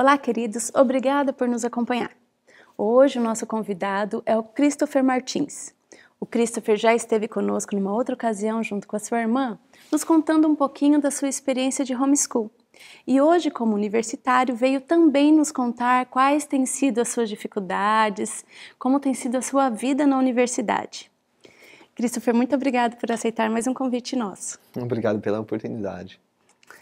Olá, queridos, obrigada por nos acompanhar. Hoje o nosso convidado é o Christopher Martins. O Christopher já esteve conosco numa outra ocasião junto com a sua irmã, nos contando um pouquinho da sua experiência de homeschool. E hoje, como universitário, veio também nos contar quais têm sido as suas dificuldades, como tem sido a sua vida na universidade. Christopher, muito obrigado por aceitar mais um convite nosso. Obrigado pela oportunidade.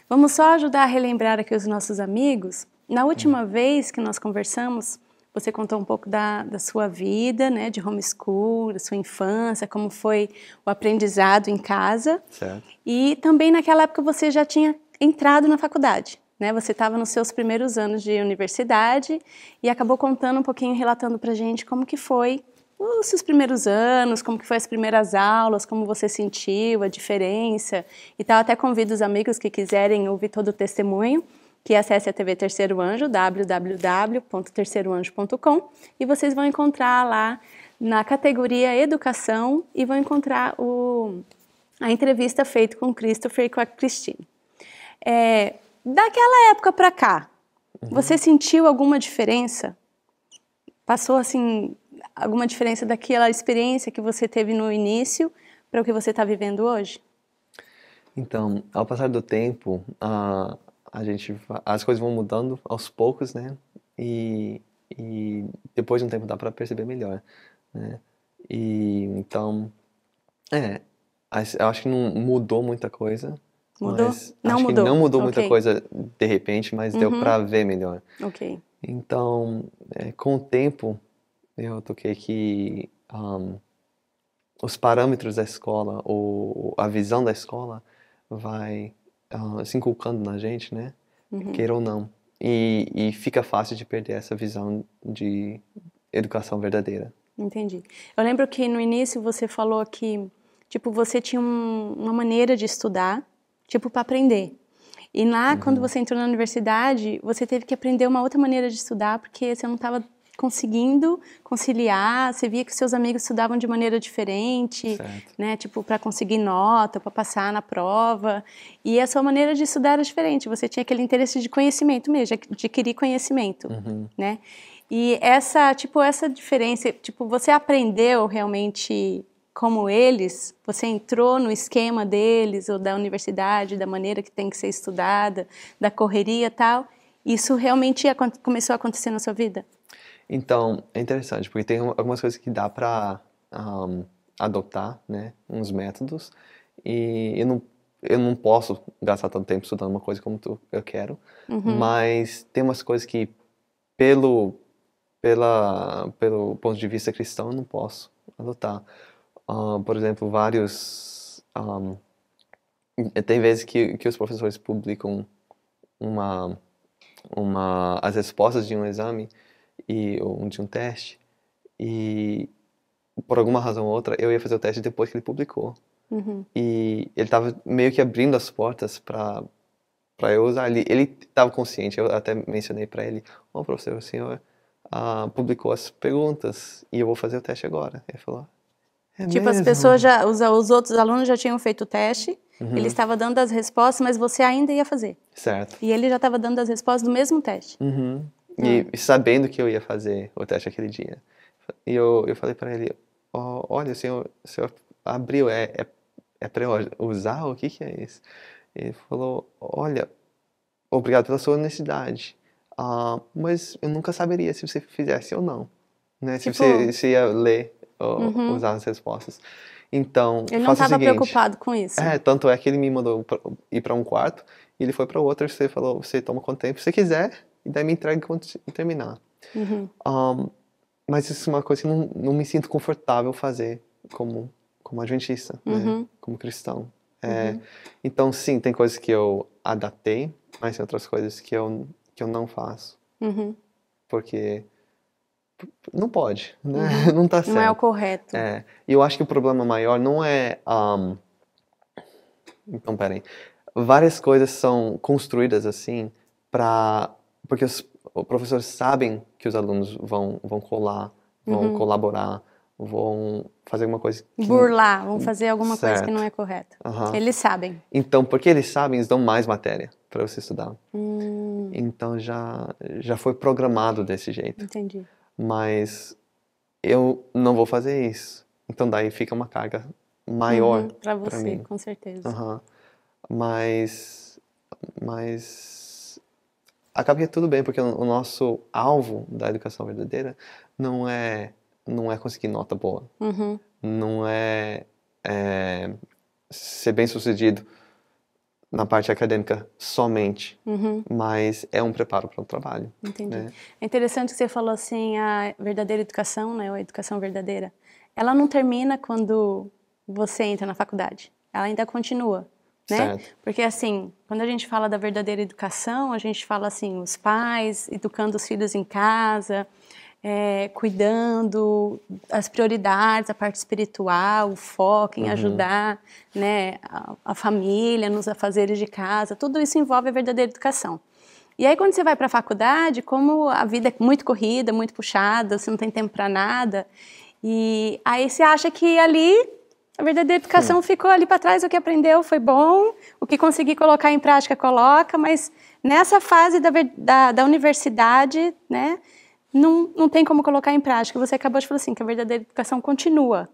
Vamos só ajudar a relembrar aqui os nossos amigos na última vez que nós conversamos, você contou um pouco da, da sua vida, né, de homeschool, da sua infância, como foi o aprendizado em casa. Certo. E também naquela época você já tinha entrado na faculdade, né? Você estava nos seus primeiros anos de universidade e acabou contando um pouquinho, relatando para gente como que foi os seus primeiros anos, como que foi as primeiras aulas, como você sentiu a diferença e tal. Até convido os amigos que quiserem ouvir todo o testemunho que acesse a TV Terceiro Anjo, www.terceiroanjo.com, e vocês vão encontrar lá na categoria Educação e vão encontrar o, a entrevista feita com o Christopher e com a Christine. É, daquela época para cá, uhum. você sentiu alguma diferença? Passou assim alguma diferença daquela experiência que você teve no início para o que você está vivendo hoje? Então, ao passar do tempo, a gente as coisas vão mudando aos poucos, né? E, e depois de um tempo dá para perceber melhor, né? E então, é, eu acho que não mudou muita coisa. Mudou? não mudou. não mudou okay. muita coisa de repente, mas uhum. deu para ver melhor. Ok. Então, é, com o tempo, eu toquei que um, os parâmetros da escola ou a visão da escola vai ah, se assim, inculcando na gente, né? Uhum. Queira ou não. E, e fica fácil de perder essa visão de educação verdadeira. Entendi. Eu lembro que no início você falou que, tipo, você tinha um, uma maneira de estudar, tipo, para aprender. E lá, uhum. quando você entrou na universidade, você teve que aprender uma outra maneira de estudar, porque você não estava conseguindo conciliar, você via que seus amigos estudavam de maneira diferente, certo. né, tipo para conseguir nota, para passar na prova, e a sua maneira de estudar era diferente, você tinha aquele interesse de conhecimento mesmo, de adquirir conhecimento, uhum. né? E essa, tipo, essa diferença, tipo, você aprendeu realmente como eles, você entrou no esquema deles ou da universidade, da maneira que tem que ser estudada, da correria, tal. Isso realmente começou a acontecer na sua vida? Então, é interessante, porque tem algumas coisas que dá para um, adotar, né, uns métodos, e eu não, eu não posso gastar tanto tempo estudando uma coisa como tu, eu quero, uhum. mas tem umas coisas que, pelo, pela, pelo ponto de vista cristão, eu não posso adotar. Uh, por exemplo, vários... Um, tem vezes que, que os professores publicam uma, uma, as respostas de um exame e ou de um teste e por alguma razão ou outra eu ia fazer o teste depois que ele publicou uhum. e ele estava meio que abrindo as portas para para eu usar ele ele estava consciente eu até mencionei para ele ó oh, professor o senhor ah, publicou as perguntas e eu vou fazer o teste agora ele falou é tipo mesmo? as pessoas já os, os outros alunos já tinham feito o teste Uhum. Ele estava dando as respostas, mas você ainda ia fazer. Certo. E ele já estava dando as respostas do mesmo teste. Uhum. E ah. sabendo que eu ia fazer o teste aquele dia. E eu, eu falei para ele, oh, olha, o senhor, o senhor abriu, é, é, é para eu usar? O que, que é isso? Ele falou, olha, obrigado pela sua honestidade. Uh, mas eu nunca saberia se você fizesse ou não. Né? Tipo, se você se ia ler ou uhum. usar as respostas. Então, ele não estava preocupado com isso. É, tanto é que ele me mandou pra, ir para um quarto e ele foi para outro. Você falou: você toma quanto tempo você quiser e daí me entregue quando terminar. Uhum. Um, mas isso é uma coisa que não, não me sinto confortável fazer como, como adventista, né? uhum. né? como cristão. É, uhum. Então, sim, tem coisas que eu adaptei, mas tem outras coisas que eu, que eu não faço. Uhum. Porque não pode, né? Uhum. não está certo. Não é o correto. É. E eu acho que o problema maior não é. Um... Então, peraí. Várias coisas são construídas assim para porque os professores sabem que os alunos vão, vão colar, vão uhum. colaborar, vão fazer alguma coisa. Que... Burlar, vão fazer alguma certo. coisa que não é correta. Uhum. Eles sabem. Então, porque eles sabem, eles dão mais matéria para você estudar. Hum. Então já, já foi programado desse jeito. Entendi. Mas eu não vou fazer isso. Então daí fica uma carga maior. Uhum, para você, pra mim. com certeza. Uhum. Mas. Mas acaba que é tudo bem, porque o nosso alvo da educação verdadeira não é não é conseguir nota boa, uhum. não é, é, ser bem sucedido na parte acadêmica somente, uhum. mas é um preparo para o trabalho. Entendi. Né? É interessante que você falou assim a verdadeira educação, né, ou a educação verdadeira. Ela não termina quando você entra na faculdade. Ela ainda continua né? Certo. Porque assim, quando a gente fala da verdadeira educação, a gente fala assim, os pais educando os filhos em casa, é, cuidando as prioridades, a parte espiritual, o foco em uhum. ajudar, né, a, a, família, nos afazeres de casa, tudo isso envolve a verdadeira educação. E aí quando você vai para a faculdade, como a vida é muito corrida, muito puxada, você não tem tempo para nada, e aí você acha que ali a verdadeira educação ficou ali para trás, o que aprendeu foi bom, o que consegui colocar em prática coloca, mas nessa fase da, da, da universidade, né, não, não tem como colocar em prática. Você acabou de falar assim, que a verdadeira educação continua.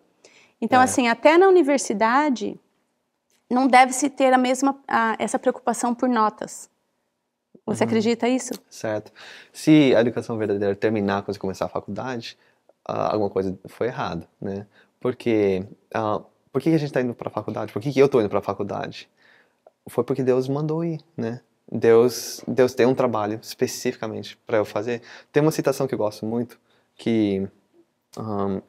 Então, é. assim, até na universidade, não deve-se ter a mesma, a, essa preocupação por notas. Você uhum. acredita isso? Certo. Se a educação verdadeira terminar quando você começar a faculdade, uh, alguma coisa foi errada, né? Porque uh, por que, a gente está indo para a faculdade? Por que, que eu estou indo para a faculdade? Foi porque Deus mandou ir, né? Deus, Deus tem um trabalho especificamente para eu fazer. Tem uma citação que eu gosto muito, que, um,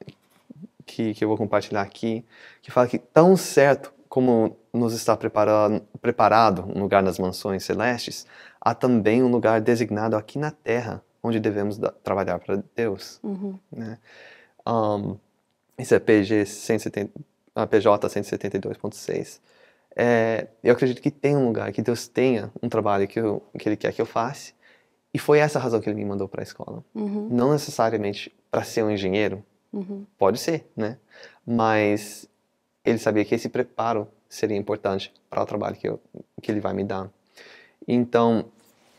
que, que eu vou compartilhar aqui, que fala que tão certo como nos está preparado, preparado um lugar nas mansões celestes, há também um lugar designado aqui na terra onde devemos da, trabalhar para Deus. Uhum. Né? Um, isso é PG 170, na PJ 172.6, é, eu acredito que tem um lugar, que Deus tenha um trabalho que, eu, que Ele quer que eu faça. E foi essa a razão que Ele me mandou para a escola. Uhum. Não necessariamente para ser um engenheiro, uhum. pode ser, né? Mas Ele sabia que esse preparo seria importante para o trabalho que, eu, que Ele vai me dar. Então,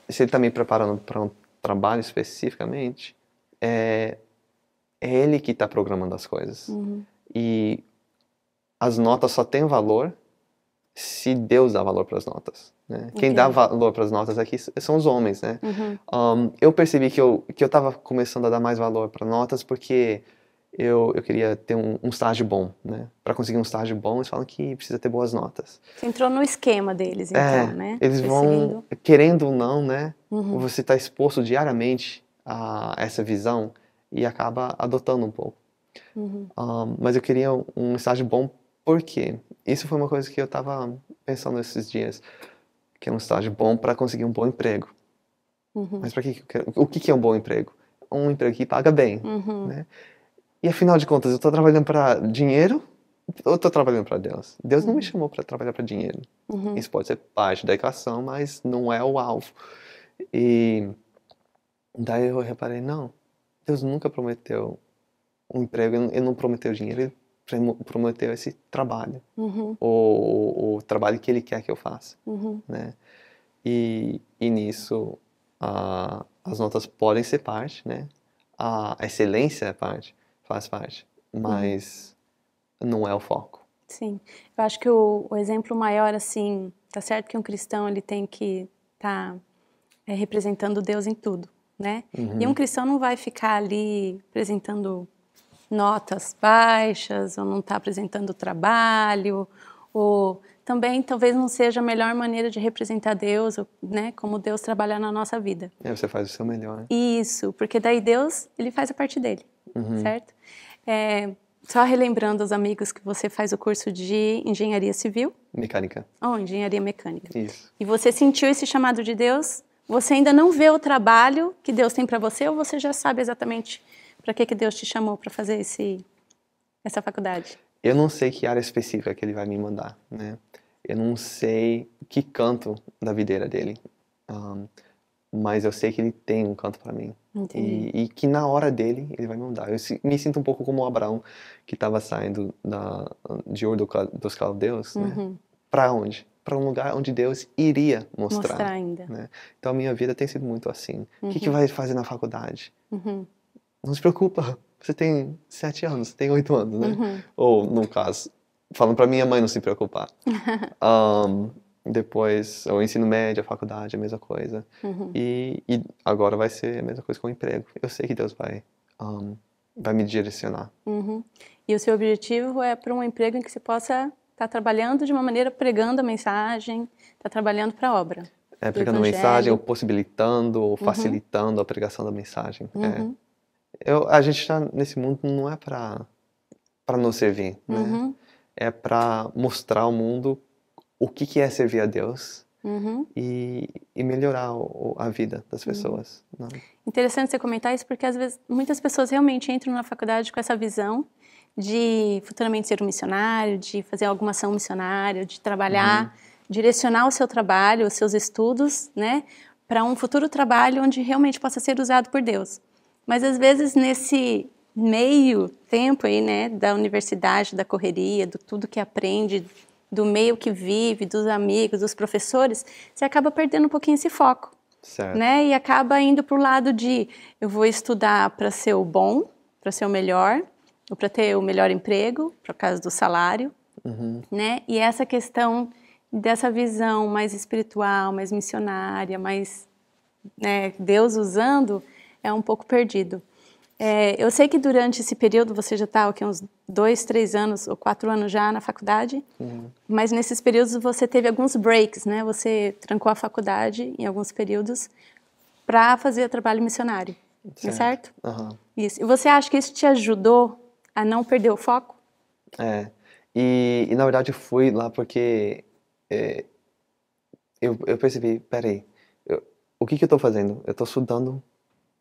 se Ele está me preparando para um trabalho especificamente, é, é Ele que está programando as coisas. Uhum. E as notas só têm valor se Deus dá valor para as notas. Né? Okay. Quem dá valor para as notas aqui são os homens, né? Uhum. Um, eu percebi que eu que eu estava começando a dar mais valor para notas porque eu, eu queria ter um, um estágio bom, né? Para conseguir um estágio bom, eles falam que precisa ter boas notas. Você entrou no esquema deles, é, então, é, né? Eles vão, querendo ou não, né? Uhum. Você está exposto diariamente a essa visão e acaba adotando um pouco. Uhum. Um, mas eu queria um estágio bom por quê? Isso foi uma coisa que eu estava pensando esses dias, que é um estágio bom para conseguir um bom emprego. Uhum. Mas para que o que, que é um bom emprego? Um emprego que paga bem, uhum. né? E afinal de contas, eu estou trabalhando para dinheiro ou estou trabalhando para Deus. Deus uhum. não me uhum. chamou para trabalhar para dinheiro. Uhum. Isso pode ser parte da equação, mas não é o alvo. E daí eu reparei, não, Deus nunca prometeu um emprego, ele não prometeu dinheiro, ele prometeu esse trabalho, uhum. ou o trabalho que ele quer que eu faça, uhum. né? E, e nisso as notas podem ser parte, né? A excelência é parte, faz parte, mas uhum. não é o foco. Sim, eu acho que o, o, exemplo maior, assim, tá certo que um cristão ele tem que estar tá, é, representando Deus em tudo, né? E um uhum. cristão não vai ficar ali apresentando notas baixas, ou não está apresentando trabalho, ou também talvez não seja a melhor maneira de representar Deus, né, como Deus trabalhar na nossa vida. É, você faz o seu melhor. Né? Isso, porque daí Deus, ele faz a parte dele, uhum. certo? É, só relembrando os amigos que você faz o curso de engenharia civil. Mecânica. Ou oh, engenharia mecânica. Isso. E você sentiu esse chamado de Deus? Você ainda não vê o trabalho que Deus tem para você ou você já sabe exatamente para que que Deus te chamou para fazer esse essa faculdade? Eu não sei que área específica que ele vai me mandar, né? Eu não sei que canto da videira dele, um, mas eu sei que ele tem um canto para mim e, e, que na hora dele ele vai me mandar. Eu me sinto um pouco como o Abraão que estava saindo da, de ouro do, dos Caldeus, né? uhum. né? Para onde? para um lugar onde Deus iria mostrar. mostrar ainda. Né? Então a minha vida tem sido muito assim. O uhum. que, que uhum. vai fazer na faculdade? Uhum não se preocupa, você tem sete anos, você tem oito anos, né? Uhum. Ou, no caso, falando para minha mãe não se preocupar. um, depois, o ensino médio, a faculdade, a mesma coisa. Uhum. E, e, agora vai ser a mesma coisa com o emprego. Eu sei que Deus vai, um, vai me direcionar. Uhum. E o seu objetivo é para um emprego em que você possa estar tá trabalhando de uma maneira pregando a mensagem, estar tá trabalhando para a obra. É, pregando a mensagem, ou possibilitando, ou uhum. facilitando a pregação da mensagem. É. Uhum eu, a gente está nesse mundo não é para para nos servir, né? Uhum. É para mostrar ao mundo o que, que é servir a Deus uhum. e, e, melhorar o, a vida das uhum. pessoas. Uhum. Né? Interessante você comentar isso porque às vezes muitas pessoas realmente entram na faculdade com essa visão de futuramente ser um missionário, de fazer alguma ação missionária, de trabalhar, uhum. direcionar o seu trabalho, os seus estudos, né, para um futuro trabalho onde realmente possa ser usado por Deus. Mas às vezes nesse meio tempo aí, né, da universidade, da correria, do tudo que aprende, do meio que vive, dos amigos, dos professores, você acaba perdendo um pouquinho esse foco. Certo. Né? E acaba indo para o lado de eu vou estudar para ser o bom, para ser o melhor, ou para ter o melhor emprego, por causa do salário. Uhum. Né? E essa questão dessa visão mais espiritual, mais missionária, mais né, Deus usando, é um pouco perdido. É, eu sei que durante esse período você já está aqui uns dois, três anos ou quatro anos já na faculdade, uhum. mas nesses períodos você teve alguns breaks, né? Você trancou a faculdade em alguns períodos para fazer trabalho missionário, é certo? certo? Uhum. Isso. E você acha que isso te ajudou a não perder o foco? É. E, e na verdade eu fui lá porque é, eu, eu percebi, peraí, eu, o que que eu estou fazendo? Eu estou estudando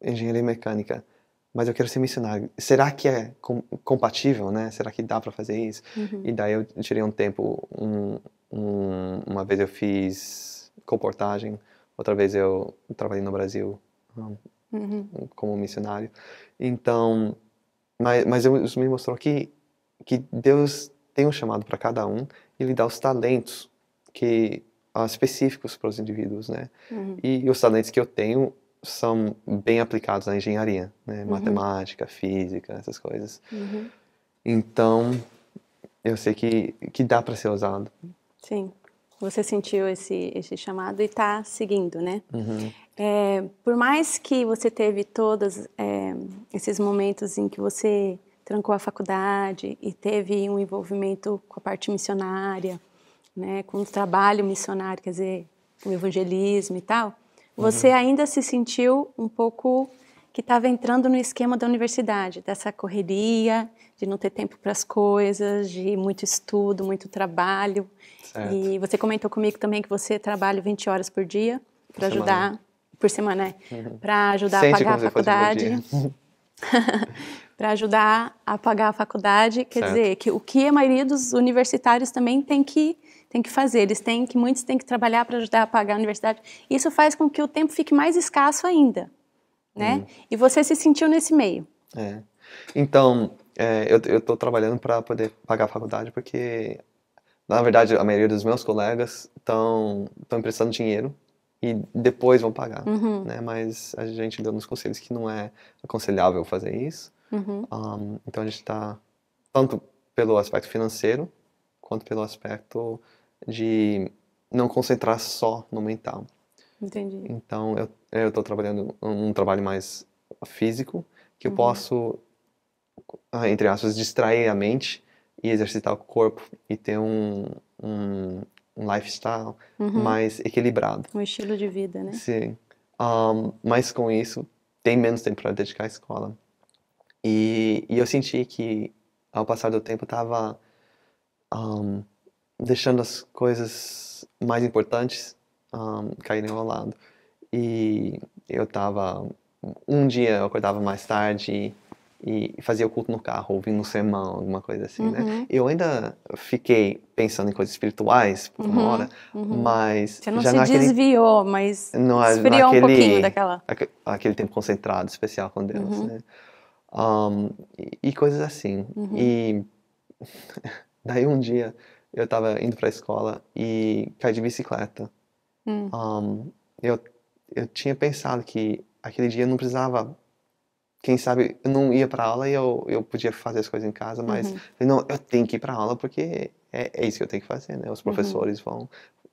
engenharia mecânica, mas eu quero ser missionário. Será que é com, compatível, né? Será que dá para fazer isso? Uhum. E daí eu tirei um tempo, um, um, uma vez eu fiz comportagem, outra vez eu trabalhei no Brasil um, uhum. como missionário. Então, mas, mas isso me mostrou que, que Deus tem um chamado para cada um e lhe dá os talentos que ah, específicos para os indivíduos, né? Uhum. E os talentos que eu tenho são bem aplicados à engenharia, né? Uhum. matemática, física, essas coisas. Uhum. Então, eu sei que, que dá para ser usado. Sim, você sentiu esse, esse chamado e está seguindo, né? Uhum. É, por mais que você teve todos é, esses momentos em que você trancou a faculdade e teve um envolvimento com a parte missionária, né, com o trabalho missionário, quer dizer, com o evangelismo e tal, você uhum. ainda se sentiu um pouco que estava entrando no esquema da universidade, dessa correria, de não ter tempo para as coisas, de muito estudo, muito trabalho. Certo. E você comentou comigo também que você trabalha 20 horas por dia para ajudar semana. por semana, né? Uhum. Para ajudar Sente a pagar a faculdade. para ajudar a pagar a faculdade, quer certo. dizer, que o que a maioria dos universitários também tem que tem que fazer, eles têm que, muitos têm que trabalhar para ajudar a pagar a universidade. Isso faz com que o tempo fique mais escasso ainda, né? Hum. E você se sentiu nesse meio. É. Então, é, eu estou trabalhando para poder pagar a faculdade porque, na verdade, a maioria dos meus colegas estão emprestando dinheiro e depois vão pagar, uhum. né? Mas a gente deu nos conselhos que não é aconselhável fazer isso. Uhum. Um, então a gente está tanto pelo aspecto financeiro quanto pelo aspecto de não concentrar só no mental. Entendi. Então, eu, eu tô trabalhando um trabalho mais físico, que eu uhum. posso, ah, entre aspas, distrair a mente e exercitar o corpo e ter um, um, um lifestyle uhum. mais equilibrado. Um estilo de vida, né? Sim. Um, mas com isso, tem menos tempo para dedicar à escola. E, e, eu senti que, ao passar do tempo, estava um, deixando as coisas mais importantes um, caírem ao lado. E eu tava. Um dia eu acordava mais tarde e, e fazia o culto no carro, ouvindo um sermão, alguma coisa assim, né? uhum. né? Eu ainda fiquei pensando em coisas espirituais por uma uhum, hora, uhum. mas. Você não já se naquele, desviou, mas no, esfriou naquele, um pouquinho daquela. Aquele, aquele tempo concentrado, especial com Deus, uhum. né? Um, e, e, coisas assim. Uhum. E daí um dia eu estava indo para a escola e caí de bicicleta. Hum. Um, eu, eu tinha pensado que aquele dia eu não precisava. Quem sabe eu não ia para aula e eu, eu podia fazer as coisas em casa, mas uhum. não, eu tenho que ir para aula porque é, é isso que eu tenho que fazer, né? Os uhum. professores uhum. vão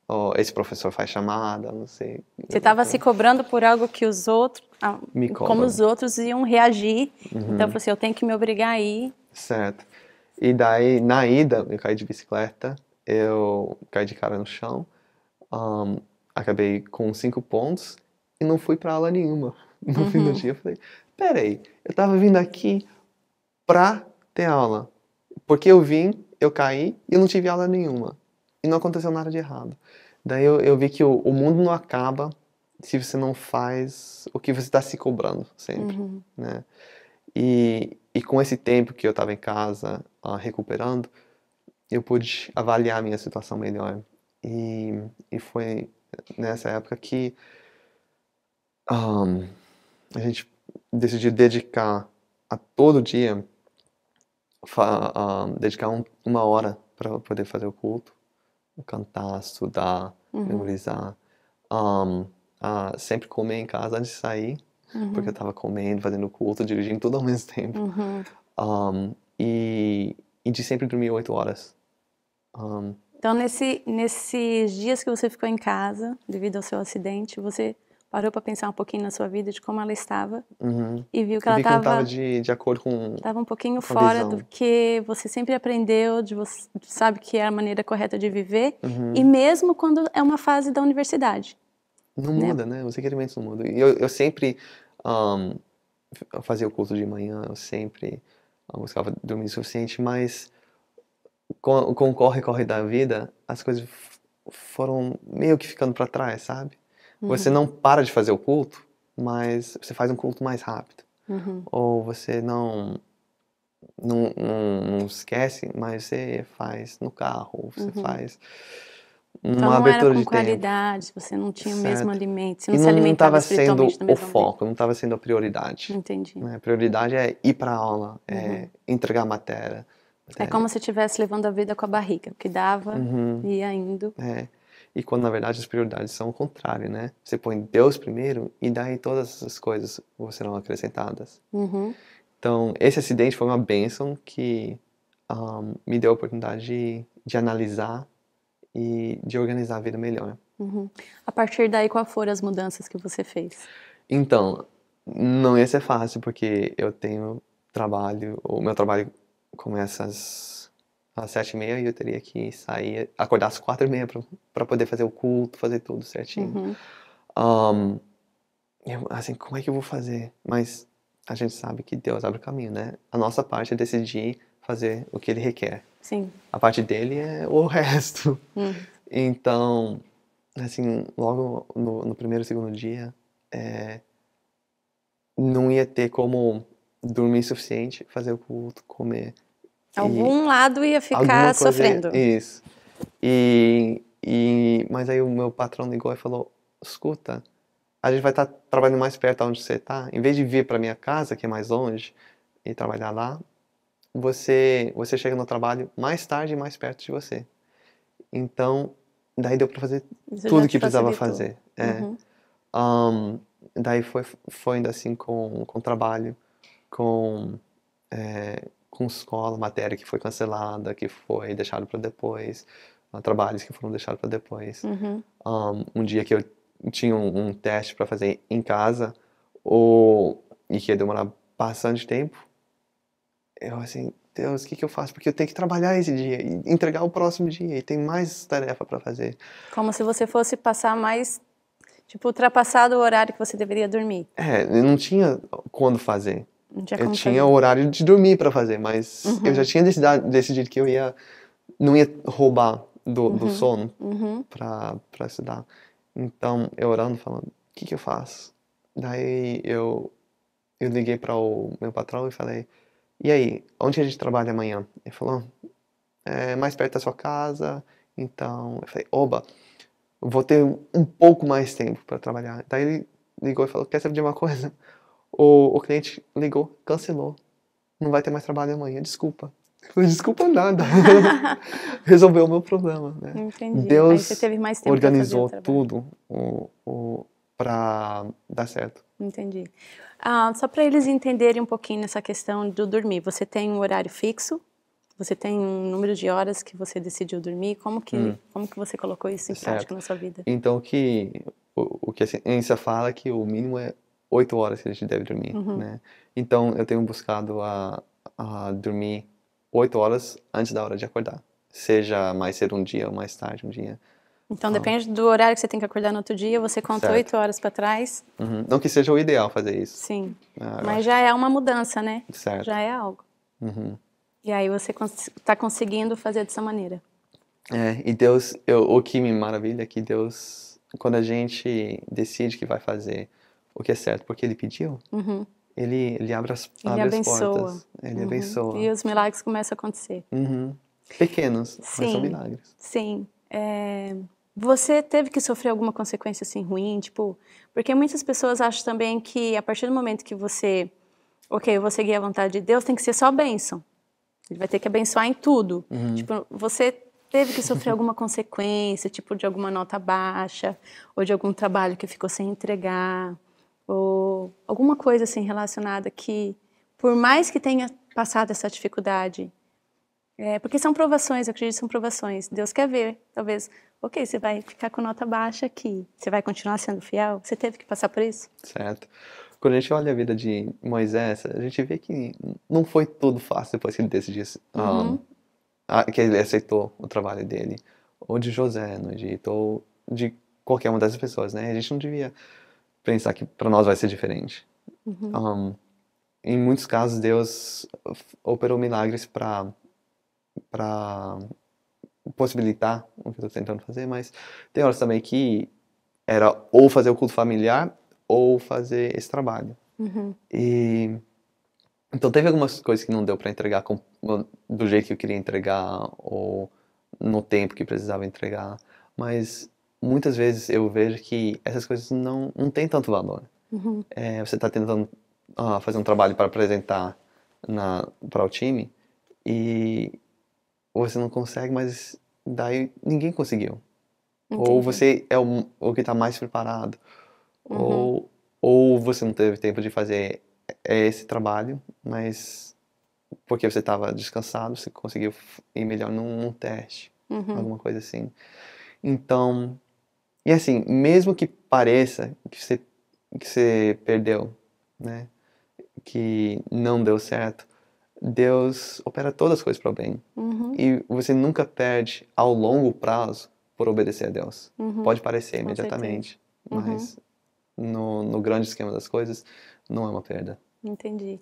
ou esse professor faz chamada, não sei. Você estava se cobrando por algo que os outros, ah, como os outros iam reagir. Então, uhum. Então, você, assim, eu tenho que me obrigar a ir. Certo. E daí, na ida, eu caí de bicicleta, eu caí de cara no chão, um, acabei com cinco pontos e não fui para aula nenhuma. No uhum. fim do uhum. dia, eu falei: peraí, eu tava vindo aqui pra ter aula. Porque eu vim, eu caí e eu não tive aula nenhuma. E não aconteceu nada de errado. Daí eu, eu vi que o, o mundo não acaba se você não faz o que você está se cobrando sempre, uhum. né? E, e com esse tempo que eu estava em casa uh, recuperando, eu pude avaliar a minha situação melhor. E, e foi nessa época que um, a gente decidiu dedicar a todo dia, ah, dedicar um, uma hora para poder fazer o culto, cantar, estudar, uhum. memorizar, ah, sempre comer em casa antes de sair uhum. porque eu estava uhum. comendo, fazendo culto, dirigindo tudo ao mesmo tempo. Uhum. Um, e, e, de sempre dormir oito horas. Um, então, nesse, nesses dias que você ficou em casa, devido ao seu acidente, você parou para pensar um pouquinho na sua vida, de como ela estava, uhum. e viu que ela estava de, de acordo com. Estava um pouquinho fora do que você sempre aprendeu, de você sabe que é a maneira correta de viver, uhum. e mesmo quando é uma fase da universidade. Não né? muda, né? Os requerimentos não mudam. E eu, eu sempre um, fazia o culto de manhã, eu sempre ah, buscava dormir o suficiente, mas com, com o corre-corre da vida, as coisas foram meio que ficando para trás, sabe? Uhum. Você não para de fazer o culto, mas você faz um culto mais rápido. Uhum. Ou você não, não, não, não, esquece, mas você faz no carro, você uhum. faz então, uma então, não abertura era com de qualidade, tempo. você não tinha certo. o mesmo alimento, você não, não se alimentava não sendo o foco, tempo. não estava sendo a prioridade. Entendi. A né, prioridade é ir para aula, é uhum. é entregar matéria. É, é como se estivesse levando a vida com a barriga, o que dava uhum. ia indo. É. E quando na verdade as prioridades são o contrário, né? Você põe Deus primeiro e daí todas essas coisas serão acrescentadas. Uhum. Então, esse acidente foi uma bênção que um, me deu a oportunidade de, de analisar e de organizar a vida melhor. Uhum. A partir daí, quais foram as mudanças que você fez? Então, não ia ser fácil, porque eu tenho trabalho, o meu trabalho começa às, às sete e meia e eu teria que sair, acordar às quatro e meia para poder fazer o culto, fazer tudo certinho. Uhum. Um, eu, assim, como é que eu vou fazer? Mas a gente sabe que Deus abre o caminho, né? A nossa parte é decidir fazer o que ele requer. Sim. A parte dele é o resto. Hum. Então, assim, logo no, no primeiro, segundo dia, é, não ia ter como dormir suficiente, fazer o culto, comer. Algum e lado ia ficar sofrendo. Ia, isso. E, e, mas aí o meu patrão ligou e falou: escuta, a gente vai estar tá trabalhando mais perto aonde onde você está. Em vez de vir para minha casa, que é mais longe, e trabalhar lá, você você chega no trabalho mais tarde e mais perto de você. Então, daí deu para fazer Isso tudo que precisava fazer. É. Uhum. Um, daí foi foi ainda assim com com trabalho, com é, com escola, matéria que foi cancelada, que foi deixada para depois, ah, trabalhos que foram deixados para depois. Uhum. Um, um, dia que eu tinha um, um teste para fazer em casa, ou e que ia demorar bastante tempo, eu assim, Deus, o que, que eu faço? Porque eu tenho que trabalhar esse dia e entregar o próximo dia e tem mais tarefa para fazer. Como se você fosse passar mais, tipo, ultrapassado o horário que você deveria dormir. É, não tinha quando fazer. Não tinha eu tinha o horário de dormir para fazer, mas uhum. eu já tinha decidido, decidido que eu ia, não ia roubar do, uhum. do sono uhum. para estudar. Então, eu orando, falando, o que, que eu faço? Daí eu, eu liguei para o meu patrão e falei, e aí, onde a gente trabalha amanhã? Ele falou: ah, é mais perto da sua casa. Então, eu falei: oba, vou ter um pouco mais tempo para trabalhar. Daí ele ligou e falou: quer saber de uma coisa? O, o cliente ligou, cancelou. Não vai ter mais trabalho amanhã, desculpa. Falei, desculpa nada. Resolveu o meu problema. Né? Entendi. Deus organizou tudo o, o, para dar certo. Entendi. Ah, só para eles entenderem um pouquinho nessa questão do dormir, você tem um horário fixo? Você tem um número de horas que você decidiu dormir? Como que, hum. como que você colocou isso em certo. prática na sua vida? Então, o que, o, o que assim, a ciência fala é que o mínimo é oito horas que a gente deve dormir, uhum. né? Então, eu tenho buscado a, a dormir oito horas antes da hora de acordar. Seja mais cedo um dia ou mais tarde um dia. Então ah. depende do horário que você tem que acordar no outro dia, você conta oito horas para trás. Uhum. Não que seja o ideal fazer isso. Sim. Ah, Mas já é uma mudança, né? Certo. Já é algo. Uhum. E aí você está cons tá conseguindo fazer dessa maneira. É, e Deus, eu, o que me maravilha é que Deus, quando a gente decide que vai fazer o que é certo porque Ele pediu, uhum. ele, ele abre as, ele abre abençoa. as portas. Ele uhum. abençoa. E os milagres começam a acontecer. Uhum. Pequenos, sim, mas são milagres. Sim. É... Você teve que sofrer alguma consequência assim ruim, tipo, porque muitas pessoas acham também que a partir do momento que você, ok, eu vou seguir a vontade de Deus, tem que ser só bênção. Ele vai ter que abençoar em tudo. Uhum. Tipo, você teve que sofrer alguma consequência, tipo de alguma nota baixa, ou de algum trabalho que ficou sem entregar, ou alguma coisa assim relacionada que, por mais que tenha passado essa dificuldade, é, porque são provações, eu acredito que são provações. Deus quer ver, talvez, ok, você vai ficar com nota baixa aqui, você vai continuar sendo fiel? Você teve que passar por isso? Certo. Quando a gente olha a vida de Moisés, a gente vê que não foi tudo fácil depois que ele decidiu, uhum. um, ah, ah, que ele aceitou o trabalho dele, ou de José no Egito, ou de qualquer uma dessas pessoas, né? A gente não devia pensar que para nós vai ser diferente. Uhum. Um, em muitos casos Deus operou milagres para para possibilitar o que eu estou tentando fazer, mas tem horas também que era ou fazer o culto familiar ou fazer esse trabalho. Uhum. E então teve algumas coisas que não deu para entregar com, do jeito que eu queria entregar ou no tempo que precisava entregar, mas muitas vezes eu vejo que essas coisas não não tem tanto valor. Uhum. É, você está tentando ah, fazer um trabalho para apresentar para o time e ou você não consegue, mas daí ninguém conseguiu. Entendi. Ou você é o, o que está mais preparado, uhum. ou, ou você não teve tempo de fazer esse trabalho, mas porque você estava descansado, você conseguiu ir melhor num, num teste, uhum. alguma coisa assim. Então, e assim, mesmo que pareça que você, que você perdeu, né? Que não deu certo, Deus opera todas as coisas para o bem. Uhum. E você nunca perde ao longo prazo por obedecer a Deus. Uhum. Pode parecer Com imediatamente, uhum. mas no, no grande esquema das coisas, não é uma perda. Entendi.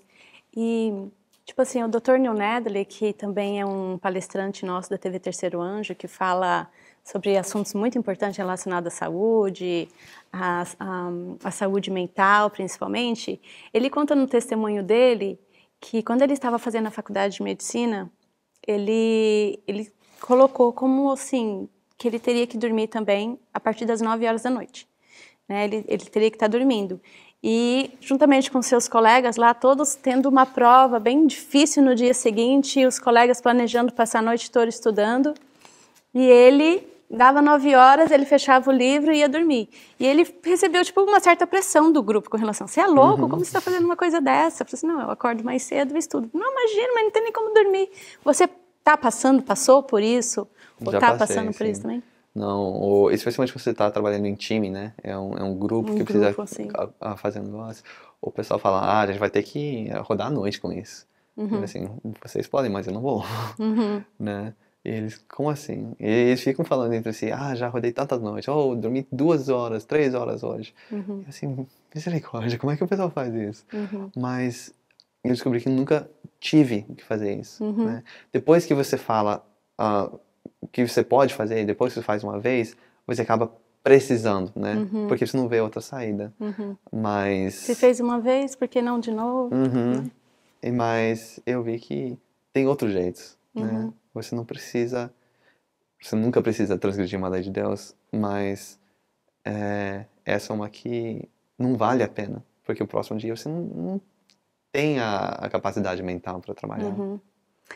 E, tipo assim, o Dr. Neil Nedley, que também é um palestrante nosso da TV Terceiro Anjo, que fala sobre assuntos muito importantes relacionados à saúde, à, à, à saúde mental, principalmente, ele conta no testemunho dele que quando ele estava fazendo a faculdade de medicina, ele, ele colocou como assim que ele teria que dormir também a partir das 9 horas da noite. Né? Ele, ele teria que estar tá dormindo. E, juntamente com seus colegas lá, todos tendo uma prova bem difícil no dia seguinte, os colegas planejando passar a noite toda estudando. E ele Dava nove horas, ele fechava o livro e ia dormir. E ele recebeu, tipo, uma certa pressão do grupo com relação. Você é louco? Uhum. Como você está fazendo uma coisa dessa? Eu falei assim, não, eu acordo mais cedo e estudo. Não, imagina, mas não tem nem como dormir. Você está passando, passou por isso? Ou está passando sim. por isso também? Não, ou, especialmente quando você está trabalhando em time, né? É um, é um grupo um que grupo, precisa assim. a, a ah, fazer um negócio. O pessoal fala, ah, a gente vai ter que rodar a noite com isso. Uhum. Assim, vocês podem, mas eu não vou. Uhum. né? E eles, como assim? eles ficam falando entre si, ah, já rodei tantas noites, ou oh, dormi duas horas, três horas hoje. Uhum. assim, misericórdia, como é que o pessoal faz isso? Uhum. Mas eu descobri que nunca tive que fazer isso. Uhum. Né? Depois que você fala uh, que você pode fazer, depois que você faz uma vez, você acaba precisando, né? Uhum. Porque você não vê outra saída. Uhum. Mas. Se fez uma vez, por que não de novo? Uhum. Né? E mas eu vi que tem outros jeitos. Né? Uhum. Né? Você não precisa, você nunca precisa transgredir uma lei de Deus, mas é, essa é uma que não vale a pena, porque o próximo dia você não, não tem a, a, capacidade mental para trabalhar. Uhum.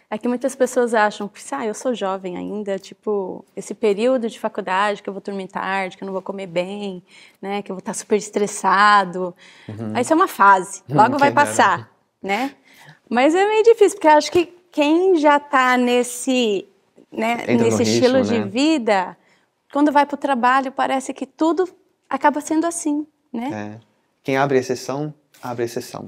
É que muitas pessoas acham que, ah, eu sou jovem ainda, tipo, esse período de faculdade que eu vou dormir tarde, que eu não vou comer bem, né, que eu vou estar tá super estressado. Uhum. Isso é uma fase, logo vai passar, né? Mas é meio difícil, porque eu acho que quem já está nesse, né, nesse estilo de né? vida, quando vai para o trabalho, parece que tudo acaba sendo assim, né? É. Quem abre exceção, abre exceção.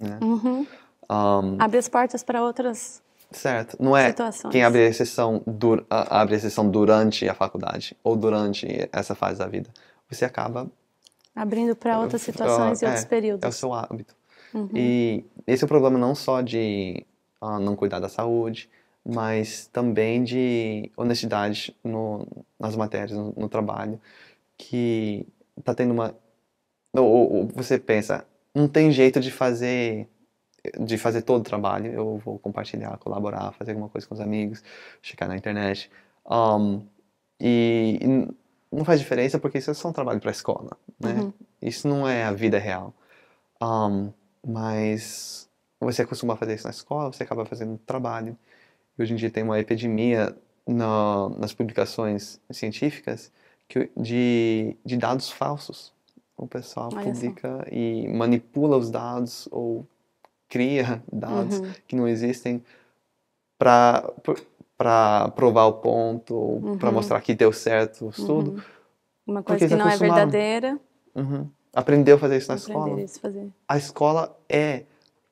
Né? Uhum. Um, abre as portas para outras Certo. Não é situações. quem abre exceção, dur, abre exceção durante a faculdade ou durante essa fase da vida. Você acaba... Abrindo para outras situações e é, outros períodos. É o seu hábito. Uhum. E esse é o problema não só de não cuidar da saúde, mas também de honestidade no, nas matérias, no, no trabalho, que está tendo uma. Ou, ou, você pensa, não tem jeito de fazer de fazer todo o trabalho, eu vou compartilhar, colaborar, fazer alguma coisa com os amigos, checar na internet. Um, e, e, não faz diferença porque isso é só um trabalho para a escola, né? Uhum. Isso não é a vida real. Um, mas você acostumar a fazer isso na escola, você acaba fazendo no trabalho. E hoje em dia tem uma epidemia na, nas publicações científicas que, de, de dados falsos. O pessoal Olha publica só. e manipula os dados ou cria dados uhum. que não existem para para provar o ponto, uhum. para mostrar que deu certo o estudo. Uhum. Uma coisa que não é verdadeira. Uhum. Aprendeu a fazer isso na Aprender escola. Isso, fazer. A escola é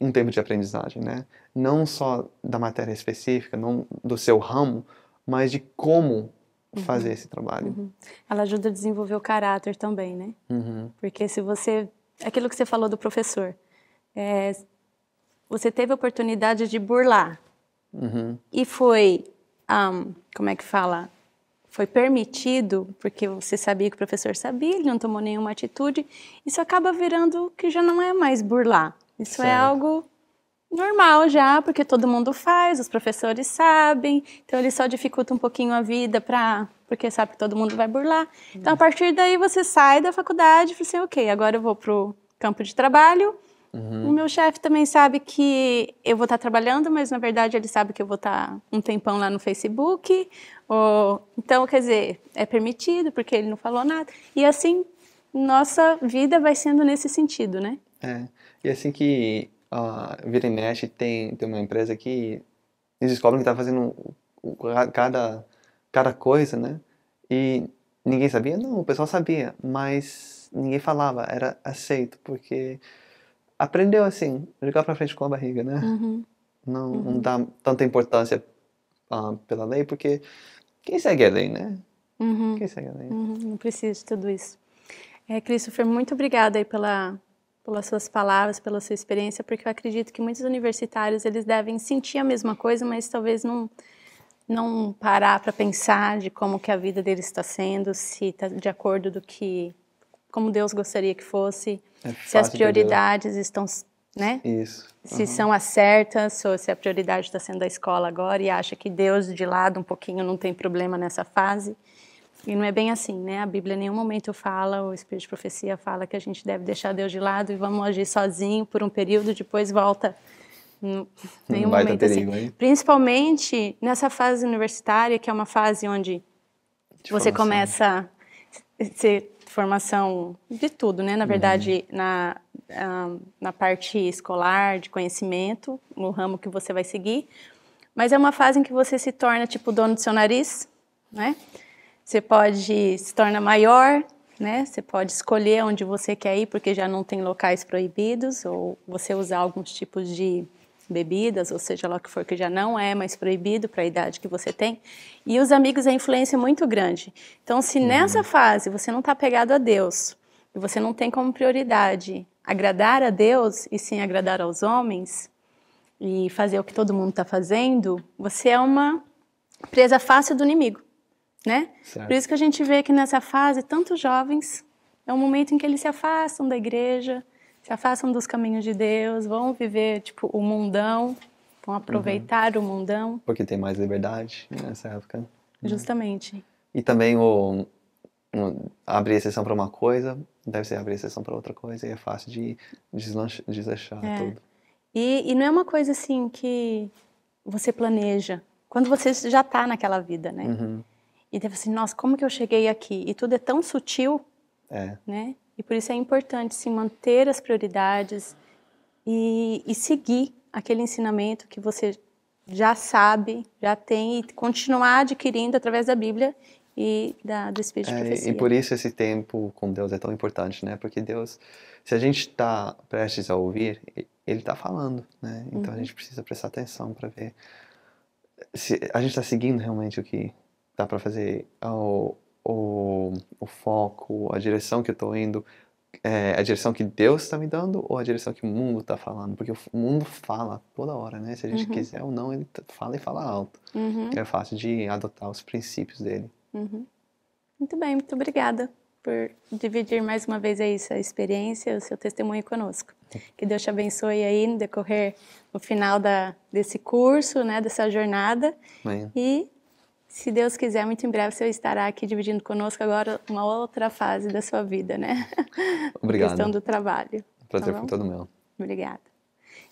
um tempo de aprendizagem, né? Não só da matéria específica, não do seu ramo, mas de como uhum. fazer esse trabalho. Uhum. Ela ajuda a desenvolver o caráter também, né? Uhum. Porque se você, é aquilo que você falou do professor, é, você teve a oportunidade de burlar uhum. e foi, um, como é que fala, foi permitido, porque você sabia que o professor sabia, ele não tomou nenhuma atitude, isso acaba virando que já não é mais burlar. Isso é certo. é algo normal já, porque todo mundo faz, os professores sabem, então ele só dificulta um pouquinho a vida para porque sabe que todo mundo vai burlar. Então a uhum. partir daí você sai da faculdade e fala assim, ok, agora eu vou pro campo de trabalho. Uhum. O meu chefe também sabe que eu vou estar tá trabalhando, mas na verdade ele sabe que eu vou estar tá um tempão lá no Facebook. Ou... Então, quer dizer, é permitido porque ele não falou nada. E assim, nossa vida vai sendo nesse sentido, né? É. E assim que a vira e tem, tem uma empresa que eles descobrem que está fazendo cada, cada coisa, né? E ninguém sabia? Não, o pessoal sabia, mas ninguém falava, era aceito, porque aprendeu assim, jogar para frente com a barriga, né? Uhum. Não, uhum. não dá tanta importância uh, pela lei, porque quem segue a lei, né? Uhum. Quem segue a lei? Uhum, não precisa de tudo isso. É, Christopher, muito obrigada aí pela pelas suas palavras, pela sua experiência, porque eu acredito que muitos universitários eles devem sentir a mesma coisa, mas talvez não não parar para pensar de como que a vida deles está sendo, se está de acordo do que como Deus gostaria que fosse, é se as prioridades estão, né? Isso. Uhum. Se são as certas, ou se a prioridade está sendo a escola agora e acha que Deus de lado um pouquinho não tem problema nessa fase. E não é bem assim, né? A Bíblia em nenhum momento fala, o Espírito de Profecia fala que a gente deve deixar Deus de lado e vamos agir sozinho por um período, depois volta. nenhum momento assim. perigo, assim. Hein? Principalmente nessa fase universitária, que é uma fase onde de você formação. começa a ser formação de tudo, né? Na uhum. verdade, uhum. na, ah, na parte escolar, de conhecimento, no ramo que você vai seguir. Mas é uma fase em que você se torna, tipo, dono do seu nariz, né? Você pode se tornar maior, né? Você pode escolher onde você quer ir, porque já não tem locais proibidos, ou você usar alguns tipos de bebidas, ou seja lá o que for, que já não é mais proibido para a idade que você tem. E os amigos, a influência é muito grande. Então, se uhum. nessa fase você não está pegado a Deus, e você não tem como prioridade agradar a Deus e sim agradar aos homens, e fazer o que todo mundo está fazendo, você é uma presa fácil do inimigo né? Certo. Por isso que a gente vê que nessa fase, tantos jovens, é um momento em que eles se afastam da igreja, se afastam dos caminhos de Deus, vão viver, tipo, o mundão, vão aproveitar uhum. o mundão. Porque tem mais liberdade nessa época. Né? Justamente. E também o, o abrir exceção para uma coisa, deve ser abrir exceção para outra coisa, e é fácil de deslanchar é. tudo. E, e não é uma coisa assim que você planeja, quando você já está naquela vida, né? Uhum. E daí assim, nossa, como que eu cheguei aqui? E tudo é tão sutil, é. né? E por isso é importante se manter as prioridades e, e seguir aquele ensinamento que você já sabe, já tem e continuar adquirindo através da Bíblia e da, do Espírito é, de profecia. E por isso esse tempo com Deus é tão importante, né? Porque Deus, se a gente está prestes a ouvir, Ele está falando, né? Então uhum. a gente precisa prestar atenção para ver se a gente está seguindo realmente o que dá para fazer o, o, o, foco, a direção que eu estou indo, é, a direção que Deus está me dando ou a direção que o mundo está falando, porque o mundo fala toda hora, né? Se a gente uhum. quiser ou não, ele fala e fala alto. Uhum. É fácil de adotar os princípios dele. Uhum. Muito bem, muito obrigada por dividir mais uma vez aí sua experiência, o seu testemunho conosco. Que Deus te abençoe aí no decorrer, no final da, desse curso, né, dessa jornada. Amém. E se Deus quiser, muito em breve você estará aqui dividindo conosco agora uma outra fase da sua vida, né? Obrigado. A questão do trabalho. Prazer tá foi todo meu. Obrigada.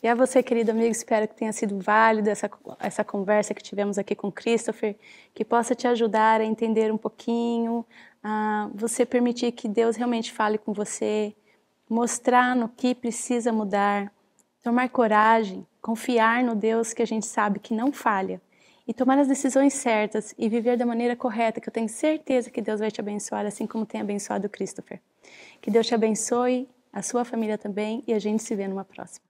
E a você, querido amigo, espero que tenha sido válida essa, essa conversa que tivemos aqui com Christopher, que possa te ajudar a entender um pouquinho, a você permitir que Deus realmente fale com você, mostrar no que precisa mudar, tomar coragem, confiar no Deus que a gente sabe que não falha e tomar as decisões certas e viver da maneira correta, que eu tenho certeza que Deus vai te abençoar, assim como tem abençoado Christopher. Que Deus te abençoe, a sua família também, e a gente se vê numa próxima.